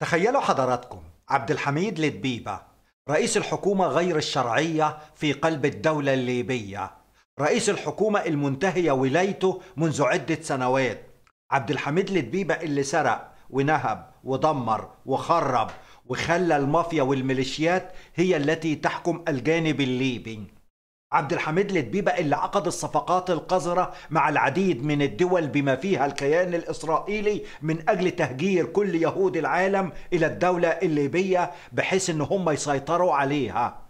تخيلوا حضراتكم عبد الحميد لدبيبة رئيس الحكومة غير الشرعية في قلب الدولة الليبية رئيس الحكومة المنتهية ولايته منذ عدة سنوات عبد الحميد لدبيبة اللي سرق ونهب ودمر وخرب وخلى المافيا والميليشيات هي التي تحكم الجانب الليبي عبد الحميد لدبيبة اللي عقد الصفقات القذرة مع العديد من الدول بما فيها الكيان الإسرائيلي من أجل تهجير كل يهود العالم إلى الدولة الليبية بحيث أن هم يسيطروا عليها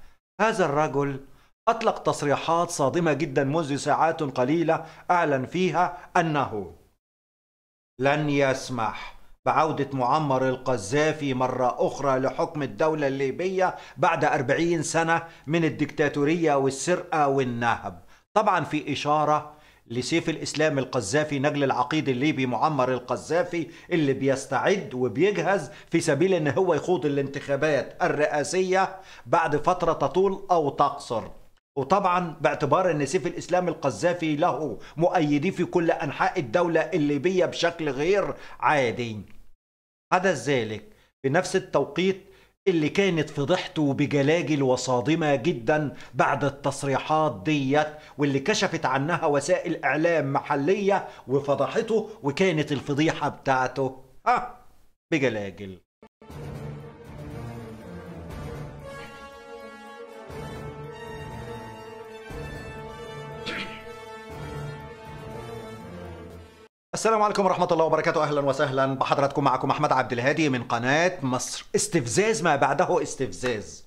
هذا الرجل أطلق تصريحات صادمة جدا منذ ساعات قليلة أعلن فيها أنه لن يسمح بعودة معمر القذافي مرة أخرى لحكم الدولة الليبية بعد أربعين سنة من الدكتاتورية والسرقة والنهب طبعا في إشارة لسيف الإسلام القذافي نجل العقيد الليبي معمر القذافي اللي بيستعد وبيجهز في سبيل أن هو يخوض الانتخابات الرئاسية بعد فترة تطول أو تقصر وطبعا باعتبار ان سيف الاسلام القذافي له مؤيدي في كل انحاء الدوله الليبيه بشكل غير عادي حدث ذلك في نفس التوقيت اللي كانت فضحته بجلاجل وصادمة جدا بعد التصريحات ديت واللي كشفت عنها وسائل إعلام محلية وفضحته وكانت الفضيحة بتاعته ها بجلاجل السلام عليكم ورحمة الله وبركاته أهلا وسهلا بحضراتكم معكم أحمد عبد الهادي من قناة مصر استفزاز ما بعده استفزاز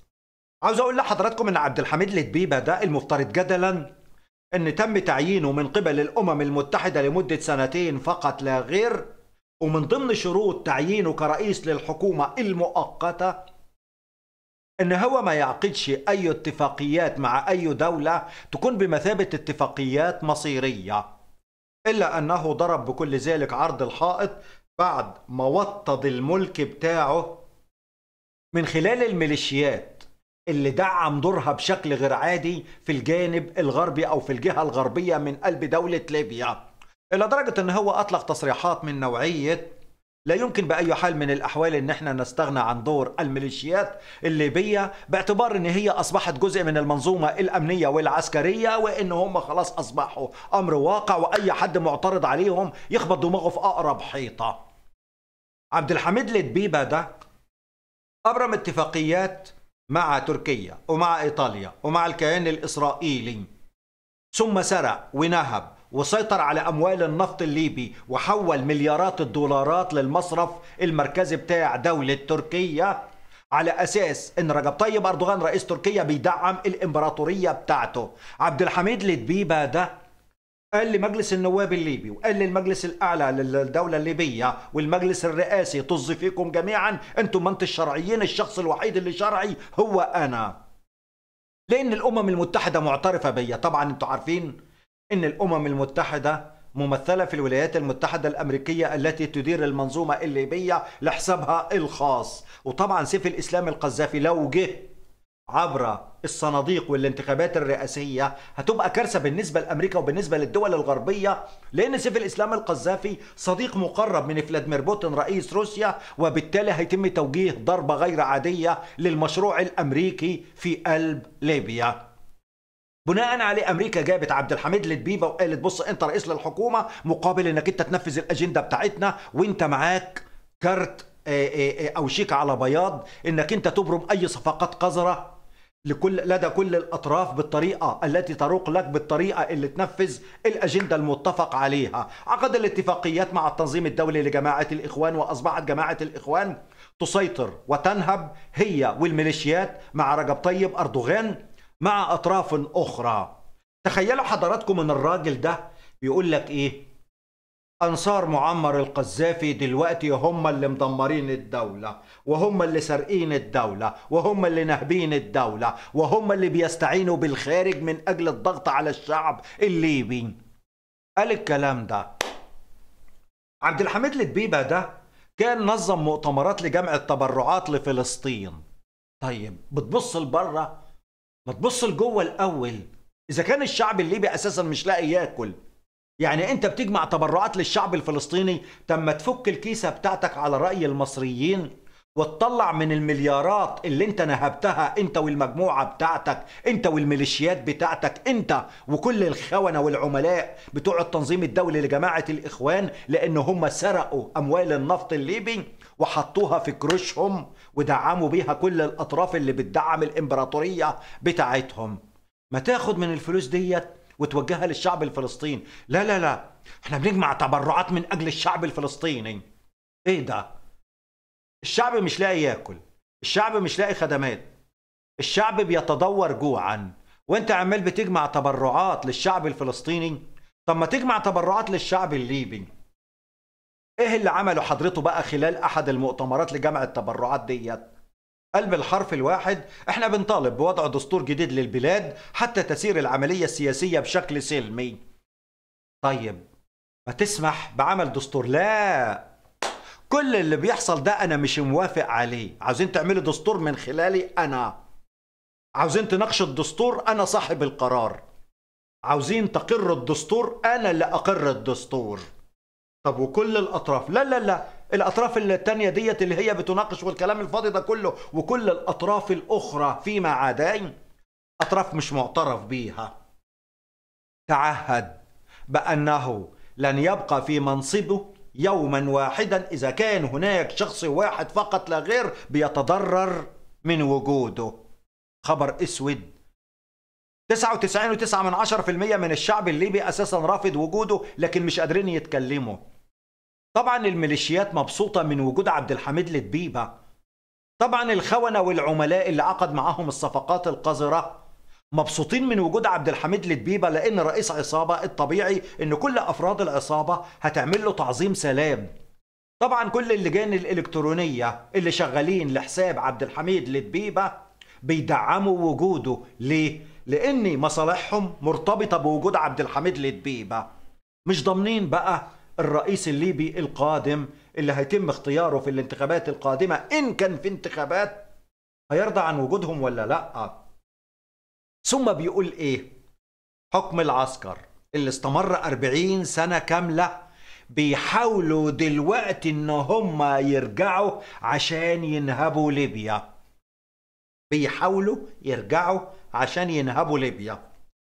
عاوز أقول لحضراتكم إن عبد الحميد لدبيبة ده المفترض جدلا إن تم تعيينه من قبل الأمم المتحدة لمدة سنتين فقط لا غير ومن ضمن شروط تعيينه كرئيس للحكومة المؤقتة إن هو ما يعقدش أي اتفاقيات مع أي دولة تكون بمثابة اتفاقيات مصيرية إلا أنه ضرب بكل ذلك عرض الحائط بعد ما وطد الملك بتاعه من خلال الميليشيات اللي دعم دورها بشكل غير عادي في الجانب الغربي أو في الجهة الغربية من قلب دولة ليبيا إلى درجة أن هو أطلق تصريحات من نوعية لا يمكن بأي حال من الأحوال أن احنا نستغنى عن دور الميليشيات الليبية باعتبار أن هي أصبحت جزء من المنظومة الأمنية والعسكرية وأن هم خلاص أصبحوا أمر واقع وأي حد معترض عليهم يخبط دماغه في أقرب حيطة عبد الحميد لدبيبة ده أبرم اتفاقيات مع تركيا ومع إيطاليا ومع الكيان الإسرائيلي ثم سرق ونهب وسيطر على اموال النفط الليبي وحول مليارات الدولارات للمصرف المركزي بتاع دوله تركيا على اساس ان رجب طيب اردوغان رئيس تركيا بيدعم الامبراطوريه بتاعته عبد الحميد لدبيبه ده قال لمجلس النواب الليبي وقال للمجلس الاعلى للدوله الليبيه والمجلس الرئاسي طز فيكم جميعا انتم ما الشرعيين الشخص الوحيد اللي شرعي هو انا لان الامم المتحده معترفه بيا طبعا انتم عارفين أن الأمم المتحدة ممثلة في الولايات المتحدة الأمريكية التي تدير المنظومة الليبية لحسابها الخاص وطبعا سيف الإسلام القذافي لو جه عبر الصناديق والانتخابات الرئاسية هتبقى كارثة بالنسبة لأمريكا وبالنسبة للدول الغربية لأن سيف الإسلام القذافي صديق مقرب من فلاديمير بوتين رئيس روسيا وبالتالي هيتم توجيه ضربة غير عادية للمشروع الأمريكي في قلب ليبيا بناء عليه امريكا جابت عبد الحميد للبيبه وقالت بص انت رئيس للحكومه مقابل انك انت تنفذ الاجنده بتاعتنا وانت معاك كارت آه، آه، آه، او شيك على بياض انك انت تبرم اي صفقات قذره لكل لدى كل الاطراف بالطريقه التي تروق لك بالطريقه اللي تنفذ الاجنده المتفق عليها عقد الاتفاقيات مع التنظيم الدولي لجماعه الاخوان واصبحت جماعه الاخوان تسيطر وتنهب هي والميليشيات مع رجب طيب اردوغان مع أطراف أخرى تخيلوا حضراتكم أن الراجل ده بيقول لك إيه أنصار معمر القذافي دلوقتي هم اللي مدمرين الدولة وهم اللي سارقين الدولة وهم اللي نهبين الدولة وهم اللي بيستعينوا بالخارج من أجل الضغط على الشعب الليبي قال الكلام ده عبد الحميد الدبيبة ده كان نظم مؤتمرات لجمع التبرعات لفلسطين طيب بتبص لبره ما تبص لجوه الاول اذا كان الشعب الليبي اساسا مش لاقي ياكل يعني انت بتجمع تبرعات للشعب الفلسطيني طب ما تفك الكيسه بتاعتك على راي المصريين وتطلع من المليارات اللي انت نهبتها انت والمجموعه بتاعتك انت والميليشيات بتاعتك انت وكل الخونه والعملاء بتوع التنظيم الدولي لجماعه الاخوان لان هم سرقوا اموال النفط الليبي وحطوها في كروشهم ودعموا بيها كل الأطراف اللي بتدعم الإمبراطورية بتاعتهم ما تاخد من الفلوس ديت وتوجهها للشعب الفلسطيني لا لا لا احنا بنجمع تبرعات من أجل الشعب الفلسطيني ايه ده الشعب مش لاقي ياكل الشعب مش لاقي خدمات الشعب بيتدور جوعا وانت عمال بتجمع تبرعات للشعب الفلسطيني طب ما تجمع تبرعات للشعب الليبي ايه اللي عمله حضرته بقى خلال احد المؤتمرات لجمع التبرعات ديت قال بالحرف الواحد احنا بنطالب بوضع دستور جديد للبلاد حتى تسير العملية السياسية بشكل سلمي طيب ما تسمح بعمل دستور لا كل اللي بيحصل ده انا مش موافق عليه عاوزين تعملوا دستور من خلالي انا عاوزين تناقشوا الدستور انا صاحب القرار عاوزين تقر الدستور انا اللي اقر الدستور طب وكل الاطراف لا لا لا الاطراف التانية ديت اللي هي بتناقش والكلام الفاضي ده كله وكل الاطراف الاخرى فيما عداين اطراف مش معترف بيها تعهد بانه لن يبقى في منصبه يوما واحدا اذا كان هناك شخص واحد فقط لا غير بيتضرر من وجوده خبر اسود 99.9 من من الشعب الليبي اساسا رافض وجوده لكن مش قادرين يتكلموا طبعا الميليشيات مبسوطه من وجود عبد الحميد لدبيبة طبعا الخونه والعملاء اللي عقد معاهم الصفقات القذره مبسوطين من وجود عبد الحميد لدبيبة لان رئيس عصابه الطبيعي ان كل افراد العصابه هتعمل له تعظيم سلام طبعا كل اللجان الالكترونيه اللي شغالين لحساب عبد الحميد لدبيبة بيدعموا وجوده ليه لان مصالحهم مرتبطه بوجود عبد الحميد لدبيبه مش ضامنين بقى الرئيس الليبي القادم اللي هيتم اختياره في الانتخابات القادمه ان كان في انتخابات هيرضى عن وجودهم ولا لا ثم بيقول ايه حكم العسكر اللي استمر 40 سنه كامله بيحاولوا دلوقتي ان هم يرجعوا عشان ينهبوا ليبيا بيحاولوا يرجعوا عشان ينهبوا ليبيا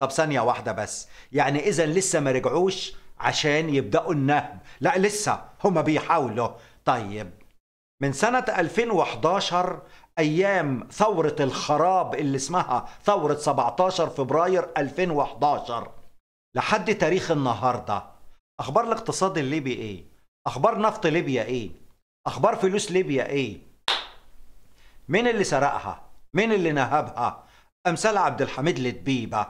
طب ثانية واحدة بس يعني إذا لسه ما رجعوش عشان يبدأوا النهب لا لسه هما بيحاولوا طيب من سنة 2011 أيام ثورة الخراب اللي اسمها ثورة 17 فبراير 2011 لحد تاريخ النهاردة أخبار الاقتصاد الليبي إيه؟ أخبار نفط ليبيا إيه؟ أخبار فلوس ليبيا إيه؟ مين اللي سرقها؟ مين اللي نهبها امثال عبد الحميد لتبيبه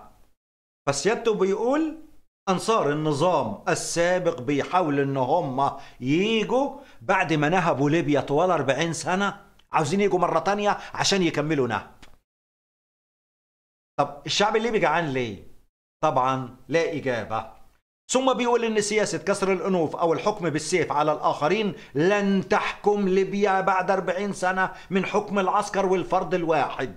فسيادته بيقول انصار النظام السابق بيحاولوا ان هم ييجوا بعد ما نهبوا ليبيا طوال 40 سنه عاوزين يجوا مره تانية عشان يكملوا نهب طب الشعب الليبي جعان ليه طبعا لا اجابه ثم بيقول ان سياسه كسر الانوف او الحكم بالسيف على الاخرين لن تحكم ليبيا بعد 40 سنه من حكم العسكر والفرد الواحد.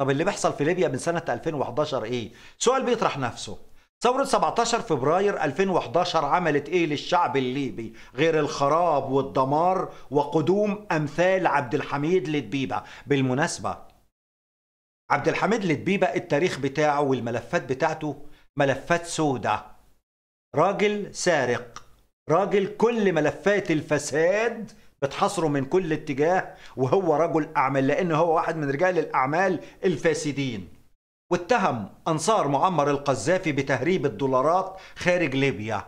طب اللي بيحصل في ليبيا من سنه 2011 ايه؟ سؤال بيطرح نفسه. ثورة 17 فبراير 2011 عملت ايه للشعب الليبي غير الخراب والدمار وقدوم امثال عبد الحميد لدبيبه بالمناسبة عبد الحميد لدبيبه التاريخ بتاعه والملفات بتاعته ملفات سودة راجل سارق راجل كل ملفات الفساد بتحصره من كل اتجاه وهو رجل اعمال لان هو واحد من رجال الاعمال الفاسدين واتهم انصار معمر القذافي بتهريب الدولارات خارج ليبيا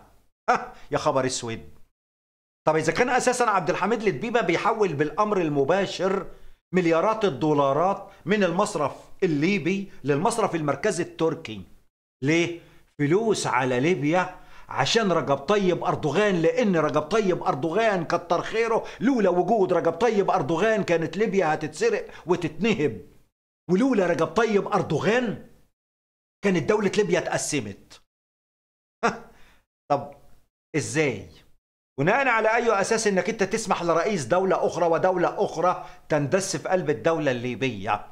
أه يا خبر اسود طب اذا كان اساسا عبد الحميد لدبيبه بيحول بالامر المباشر مليارات الدولارات من المصرف الليبي للمصرف المركزي التركي ليه فلوس على ليبيا عشان رجب طيب أردوغان لأن رجب طيب أردوغان كتر خيره لولا وجود رجب طيب أردوغان كانت ليبيا هتتسرق وتتنهب ولولا رجب طيب أردوغان كانت دولة ليبيا اتقسمت طب إزاي؟ بناء على أي أساس إنك أنت تسمح لرئيس دولة أخرى ودولة أخرى تندس في قلب الدولة الليبية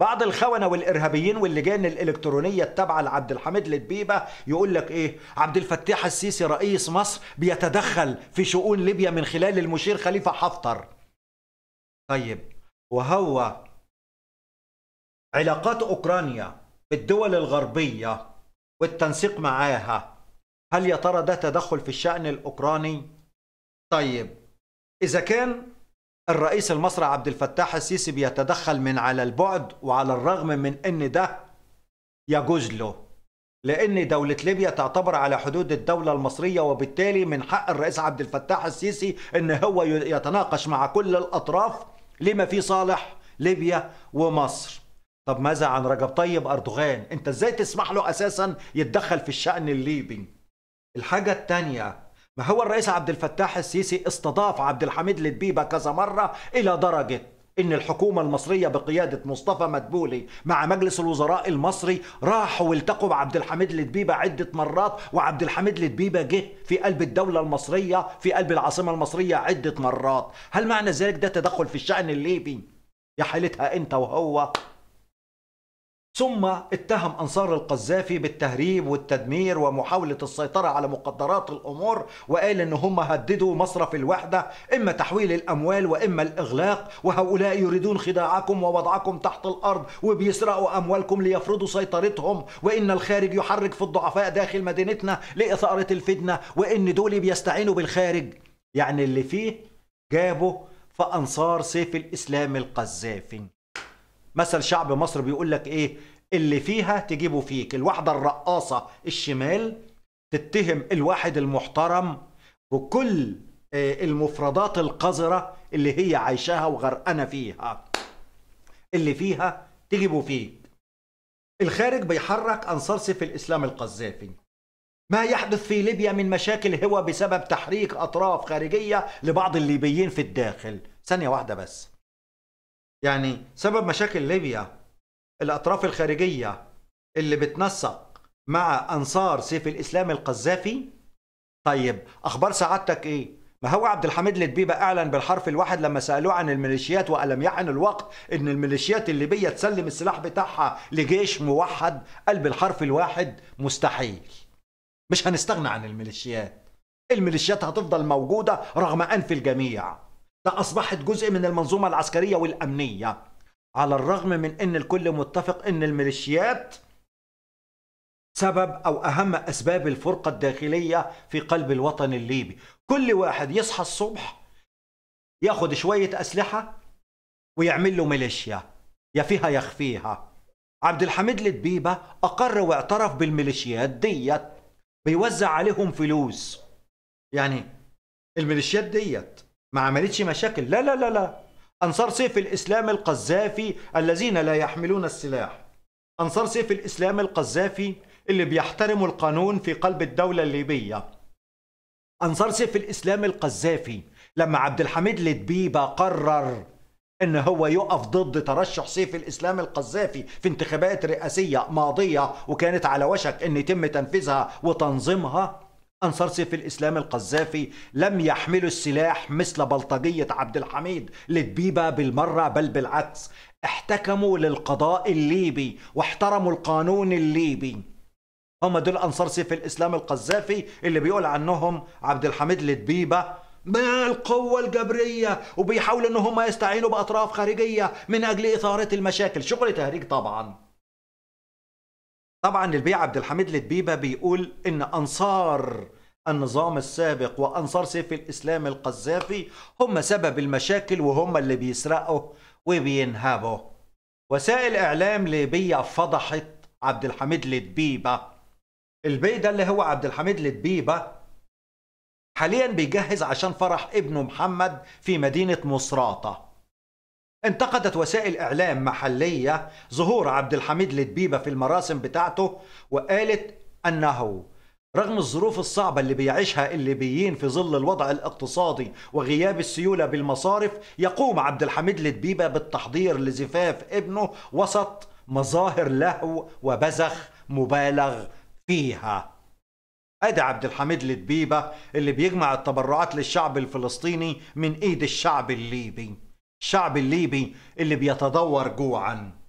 بعض الخونة والإرهابيين واللجان الإلكترونية التابعة لعبد الحميد للبيبة يقول لك إيه عبد الفتاح السيسي رئيس مصر بيتدخل في شؤون ليبيا من خلال المشير خليفة حفتر طيب وهو علاقات أوكرانيا بالدول الغربية والتنسيق معاها هل يا ترى ده تدخل في الشأن الأوكراني؟ طيب إذا كان الرئيس المصري عبد الفتاح السيسي بيتدخل من على البعد وعلى الرغم من ان ده يجوز له لان دولة ليبيا تعتبر على حدود الدولة المصرية وبالتالي من حق الرئيس عبد الفتاح السيسي ان هو يتناقش مع كل الاطراف لما في صالح ليبيا ومصر طب ماذا عن رجب طيب اردوغان انت ازاي تسمح له اساسا يتدخل في الشأن الليبي الحاجة الثانية ما هو الرئيس عبد الفتاح السيسي استضاف عبد الحميد لدبيبة كذا مرة إلى درجة إن الحكومة المصرية بقيادة مصطفى مدبولي مع مجلس الوزراء المصري راحوا والتقوا بعبد الحميد لدبيبة عدة مرات وعبد الحميد لدبيبة جه في قلب الدولة المصرية في قلب العاصمة المصرية عدة مرات هل معنى ذلك ده تدخل في الشأن الليبي يا حيلتها أنت وهو ثم اتهم أنصار القذافي بالتهريب والتدمير ومحاولة السيطرة على مقدرات الأمور وقال إن هم هددوا مصرف الوحدة إما تحويل الأموال وإما الإغلاق وهؤلاء يريدون خداعكم ووضعكم تحت الأرض وبيسرقوا أموالكم ليفرضوا سيطرتهم وإن الخارج يحرك في الضعفاء داخل مدينتنا لإثارة الفتنة وإن دول بيستعينوا بالخارج يعني اللي فيه جابه في أنصار سيف الإسلام القذافي مثل شعب مصر بيقول لك ايه اللي فيها تجيبه فيك الواحدة الرقاصة الشمال تتهم الواحد المحترم بكل آه، المفردات القذرة اللي هي عايشاها وغرقانة فيها اللي فيها تجيبه فيك الخارج بيحرك أنصار سيف الإسلام القذافي ما يحدث في ليبيا من مشاكل هو بسبب تحريك أطراف خارجية لبعض الليبيين في الداخل ثانية واحدة بس يعني سبب مشاكل ليبيا الأطراف الخارجية اللي بتنسق مع أنصار سيف الإسلام القذافي طيب أخبار سعادتك إيه؟ ما هو عبد الحميد لدبيبه أعلن بالحرف الواحد لما سألوه عن الميليشيات وألم يعن الوقت إن الميليشيات الليبية تسلم السلاح بتاعها لجيش موحد قال بالحرف الواحد مستحيل مش هنستغنى عن الميليشيات الميليشيات هتفضل موجودة رغم أنف الجميع أصبحت جزء من المنظومة العسكرية والأمنية على الرغم من أن الكل متفق أن الميليشيات سبب أو أهم أسباب الفرقة الداخلية في قلب الوطن الليبي كل واحد يصحى الصبح ياخد شوية أسلحة ويعمل له ميليشيا يا فيها يا خفيها عبد الحميد لدبيبة أقر واعترف بالميليشيات ديت بيوزع عليهم فلوس يعني الميليشيات ديت ما عملتش مشاكل لا لا لا لا أنصار سيف الإسلام القذافي الذين لا يحملون السلاح أنصار سيف الإسلام القذافي اللي بيحترموا القانون في قلب الدولة الليبية أنصار سيف الإسلام القذافي لما عبد الحميد لدبيبة قرر ان هو يقف ضد ترشح سيف الاسلام القذافي في انتخابات رئاسيه ماضيه وكانت على وشك ان يتم تنفيذها وتنظيمها أنصار سيف الإسلام القذافي لم يحملوا السلاح مثل بلطجية عبد الحميد لدبيبة بالمرة بل بالعكس احتكموا للقضاء الليبي واحترموا القانون الليبي هم دول أنصار سيف الإسلام القذافي اللي بيقول عنهم عبد الحميد لدبيبة بالقوة الجبرية وبيحاولوا ان هم يستعينوا باطراف خارجية من اجل اثارة المشاكل شغل تهريج طبعا طبعا البيع عبد الحميد لدبيبة بيقول ان انصار النظام السابق وأنصار سيف الإسلام القذافي هم سبب المشاكل وهم اللي بيسرقوا وبينهبوا وسائل إعلام ليبية فضحت عبد الحميد لدبيبة البي ده اللي هو عبد الحميد لدبيبة حاليا بيجهز عشان فرح ابنه محمد في مدينة مصراتة انتقدت وسائل إعلام محلية ظهور عبد الحميد لدبيبة في المراسم بتاعته وقالت أنه رغم الظروف الصعبة اللي بيعيشها الليبيين في ظل الوضع الاقتصادي وغياب السيولة بالمصارف يقوم عبد الحميد لدبيبة بالتحضير لزفاف ابنه وسط مظاهر لهو وبزخ مبالغ فيها ادي عبد الحميد لدبيبة اللي بيجمع التبرعات للشعب الفلسطيني من ايد الشعب الليبي الشعب الليبي اللي بيتدور جوعاً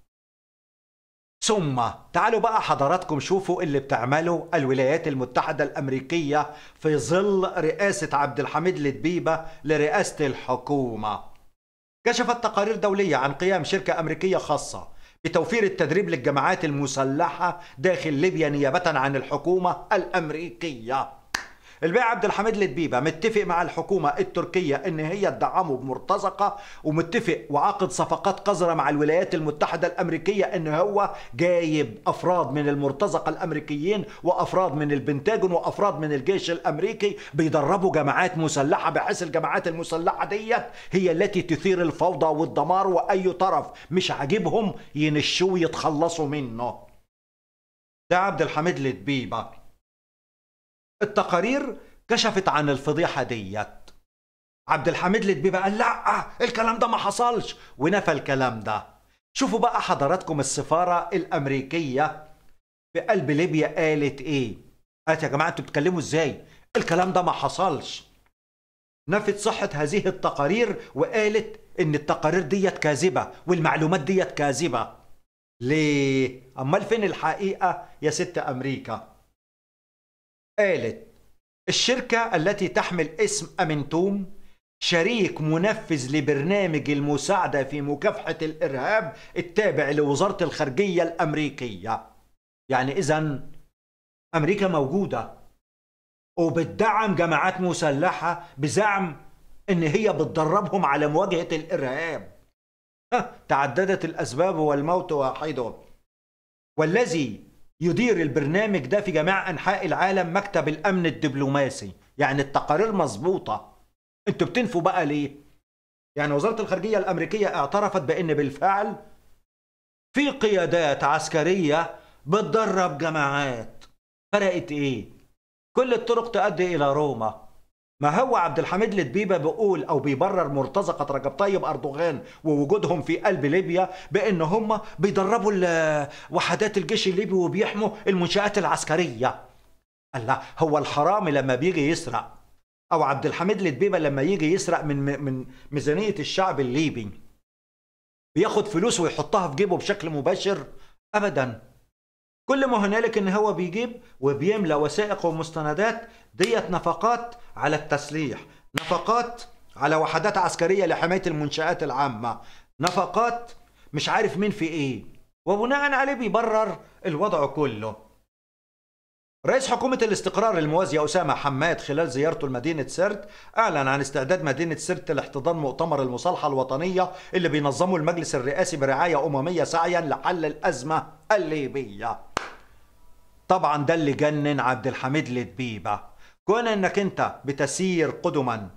ثم تعالوا بقى حضراتكم شوفوا اللي بتعمله الولايات المتحدة الأمريكية في ظل رئاسة عبد الحميد لدبيبة لرئاسة الحكومة كشفت تقارير دولية عن قيام شركة أمريكية خاصة بتوفير التدريب للجماعات المسلحة داخل ليبيا نيابة عن الحكومة الأمريكية البيع عبد الحميد لدبيبة متفق مع الحكومه التركيه ان هي تدعمه بمرتزقه ومتفق وعقد صفقات قذره مع الولايات المتحده الامريكيه ان هو جايب افراد من المرتزقه الامريكيين وافراد من البنتاجون وافراد من الجيش الامريكي بيدربوا جماعات مسلحه بحيث الجماعات المسلحه ديت هي التي تثير الفوضى والدمار واي طرف مش عاجبهم ينشوه ويتخلصوا منه ده عبد الحميد لدبيبه التقارير كشفت عن الفضيحه ديت عبد الحميد لدبيبه قال لا آه، الكلام ده ما حصلش ونفى الكلام ده شوفوا بقى حضراتكم السفاره الامريكيه في قلب ليبيا قالت ايه قالت يا جماعه انتوا بتتكلموا ازاي الكلام ده ما حصلش نفت صحة هذه التقارير وقالت إن التقارير ديت كاذبة والمعلومات ديت كاذبة ليه؟ أمال فين الحقيقة يا ست أمريكا؟ قالت الشركة التي تحمل اسم أمنتوم شريك منفذ لبرنامج المساعدة في مكافحة الإرهاب التابع لوزارة الخارجية الأمريكية يعني إذا أمريكا موجودة وبتدعم جماعات مسلحة بزعم إن هي بتدربهم على مواجهة الإرهاب تعددت الأسباب والموت واحد والذي يدير البرنامج ده في جميع انحاء العالم مكتب الامن الدبلوماسي يعني التقارير مظبوطه انتوا بتنفوا بقى ليه يعني وزاره الخارجيه الامريكيه اعترفت بان بالفعل في قيادات عسكريه بتدرب جماعات فرقت ايه كل الطرق تؤدي الى روما ما هو عبد الحميد لدبيبة بيقول أو بيبرر مرتزقة رجب طيب أردوغان ووجودهم في قلب ليبيا بأن هم بيدربوا وحدات الجيش الليبي وبيحموا المنشآت العسكرية الله هو الحرامي لما بيجي يسرق أو عبد الحميد لدبيبة لما يجي يسرق من من ميزانية الشعب الليبي بياخد فلوس ويحطها في جيبه بشكل مباشر أبداً كل ما هنالك ان هو بيجيب وبيملى وثائق ومستندات ديت نفقات على التسليح نفقات على وحدات عسكرية لحماية المنشآت العامة نفقات مش عارف مين في ايه وبناء عليه بيبرر الوضع كله رئيس حكومة الاستقرار الموازية أسامة حماد خلال زيارته لمدينة سرت أعلن عن استعداد مدينة سرت لاحتضان مؤتمر المصالحة الوطنية اللي بينظمه المجلس الرئاسي برعاية أممية سعيا لحل الأزمة الليبية طبعا ده اللي جنن عبد الحميد لدبيبة كون انك انت بتسير قدما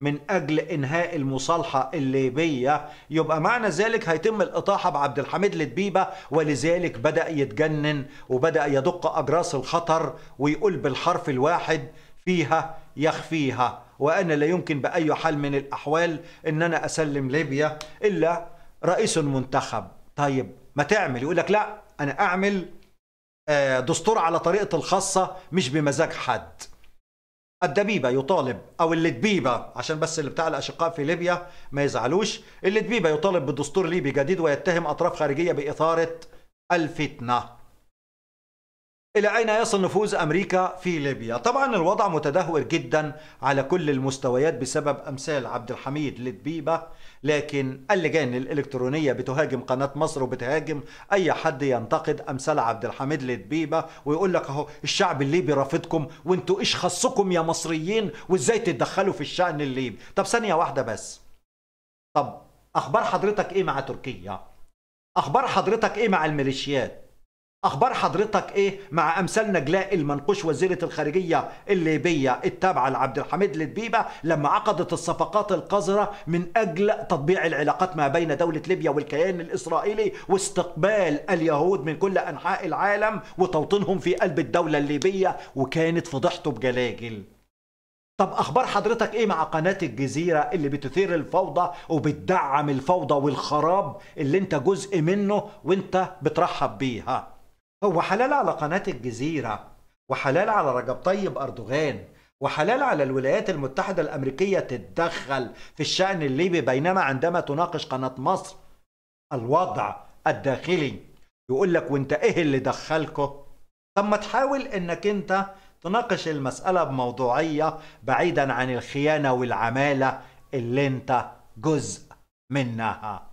من اجل انهاء المصالحة الليبية يبقى معنى ذلك هيتم الاطاحة بعبد الحميد لدبيبة ولذلك بدأ يتجنن وبدأ يدق اجراس الخطر ويقول بالحرف الواحد فيها يخفيها وانا لا يمكن باي حال من الاحوال ان انا اسلم ليبيا الا رئيس منتخب طيب ما تعمل يقول لك لا انا اعمل آه، دستور على طريقة الخاصة مش بمزاج حد الدبيبة يطالب أو اللي دبيبة عشان بس اللي بتاع الأشقاء في ليبيا ما يزعلوش اللي دبيبة يطالب بدستور ليبي جديد ويتهم أطراف خارجية بإثارة الفتنة إلى أين يصل نفوذ أمريكا في ليبيا؟ طبعا الوضع متدهور جدا على كل المستويات بسبب أمثال عبد الحميد لدبيبة لكن اللجان الإلكترونية بتهاجم قناة مصر وبتهاجم أي حد ينتقد أمثال عبد الحميد لدبيبة ويقول لك أهو الشعب الليبي رافضكم وأنتوا إيش خصكم يا مصريين وإزاي تتدخلوا في الشأن الليبي؟ طب ثانية واحدة بس طب أخبار حضرتك إيه مع تركيا؟ أخبار حضرتك إيه مع الميليشيات؟ اخبار حضرتك ايه مع امثال نجلاء المنقوش وزيره الخارجيه الليبيه التابعه لعبد الحميد لدبيبة لما عقدت الصفقات القذره من اجل تطبيع العلاقات ما بين دوله ليبيا والكيان الاسرائيلي واستقبال اليهود من كل انحاء العالم وتوطينهم في قلب الدوله الليبيه وكانت فضحته بجلاجل طب اخبار حضرتك ايه مع قناه الجزيره اللي بتثير الفوضى وبتدعم الفوضى والخراب اللي انت جزء منه وانت بترحب بيها هو حلال على قناة الجزيرة وحلال على رجب طيب أردوغان وحلال على الولايات المتحدة الأمريكية تتدخل في الشأن الليبي بينما عندما تناقش قناة مصر الوضع الداخلي يقول لك وانت ايه اللي دخلكه طب ما تحاول انك انت تناقش المسألة بموضوعية بعيدا عن الخيانة والعمالة اللي انت جزء منها